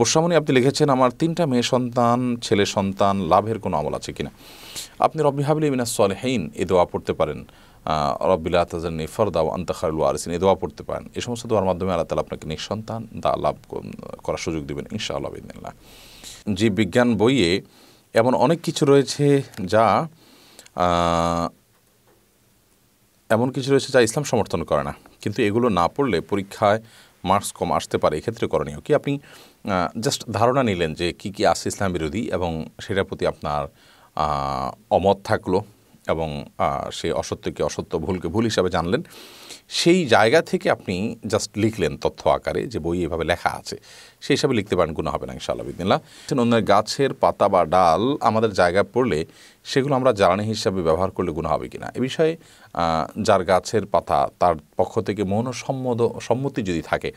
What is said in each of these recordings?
বর্ষামণি আপনি লিখেছেন আমার তিনটা মেয়ে সন্তান ছেলে সন্তান লাভের কোনো আমল আছে কিনা আপনি রব্বি হাবিল মিনা হেইন এ দোয়া পড়তে পারেন রব্বিল্লা তাজানি ফরদা ও আন্তাখারুল আরসিন এ দোয়া পড়তে পারেন এই সমস্ত দোয়ার মাধ্যমে আল্লাহ তালা আপনাকে নিঃসন্তান দা লাভ করার সুযোগ দেবেন ইনশাআল্লাহ বিদিনাল্লাহ জীব বিজ্ঞান বইয়ে এমন অনেক কিছু রয়েছে যা এমন কিছু রয়েছে যা ইসলাম সমর্থন করে না কিন্তু এগুলো না পড়লে পরীক্ষায় মার্কস কম আসতে পারে এক্ষেত্রে করণীয় কি আপনি জাস্ট ধারণা নিলেন যে কি কি আছে ইসলাম বিরোধী এবং সেটার প্রতি আপনার অমত থাকলো এবং সে অসত্যকে অসত্য ভুলকে ভুল হিসাবে জানলেন সেই জায়গা থেকে আপনি জাস্ট লিখলেন তথ্য আকারে যে বই এভাবে লেখা আছে সেই হিসাবে লিখতে পারেন কোনো হবে না ইনশাআল্লাহ বিদিনিল্লা অন্যের গাছের পাতা বা ডাল আমাদের জায়গায় পড়লে সেগুলো আমরা জ্বালানি হিসাবে ব্যবহার করলে গুণ হবে কিনা এ বিষয়ে যার গাছের পাতা তার পক্ষ থেকে মৌন সম্মত সম্মতি যদি থাকে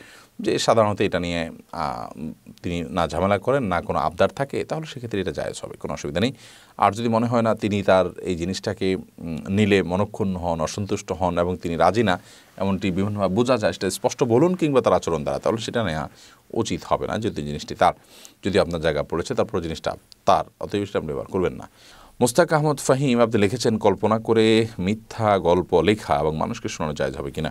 যে সাধারণত এটা নিয়ে তিনি না ঝামেলা করেন না কোনো আবদার থাকে তাহলে সেক্ষেত্রে এটা জায়জ হবে কোনো অসুবিধা নেই আর যদি মনে হয় না তিনি তার এই জিনিসটাকে তাকে নিলে মনক্ষুণ্ণ হন অসন্তুষ্ট হন এবং তিনি রাজি না এমনটি বিভিন্নভাবে বোঝা যায় সেটা স্পষ্ট বলুন কিংবা তার আচরণ দ্বারা তাহলে সেটা নেওয়া উচিত হবে না যদি জিনিসটি তার যদি আপনার জায়গা পড়েছে তারপর জিনিসটা তার অত বেশি আপনি ব্যবহার করবেন না মোস্তাক আহমদ ফাহিম আপনি লিখেছেন কল্পনা করে মিথ্যা গল্প লেখা এবং মানুষকে শোনানো যায় হবে কিনা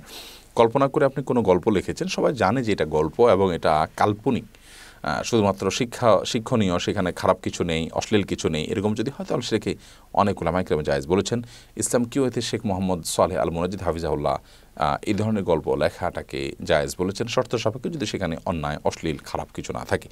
কল্পনা করে আপনি কোনো গল্প লিখেছেন সবাই জানে যে এটা গল্প এবং এটা কাল্পনিক শুধুমাত্র শিক্ষা শিক্ষণীয় সেখানে খারাপ কিছু নেই অশ্লীল কিছু নেই এরকম যদি হয় তাহলে সেটাকে অনেক ওলামাইকরামে জায়েজ বলেছেন ইসলাম এতে শেখ মোহাম্মদ সোয়ালে আল মুনাজিদ হাফিজাউল্লাহ এই ধরনের গল্প লেখাটাকে জায়েজ বলেছেন শর্ত সাপেক্ষে যদি সেখানে অন্যায় অশ্লীল খারাপ কিছু না থাকে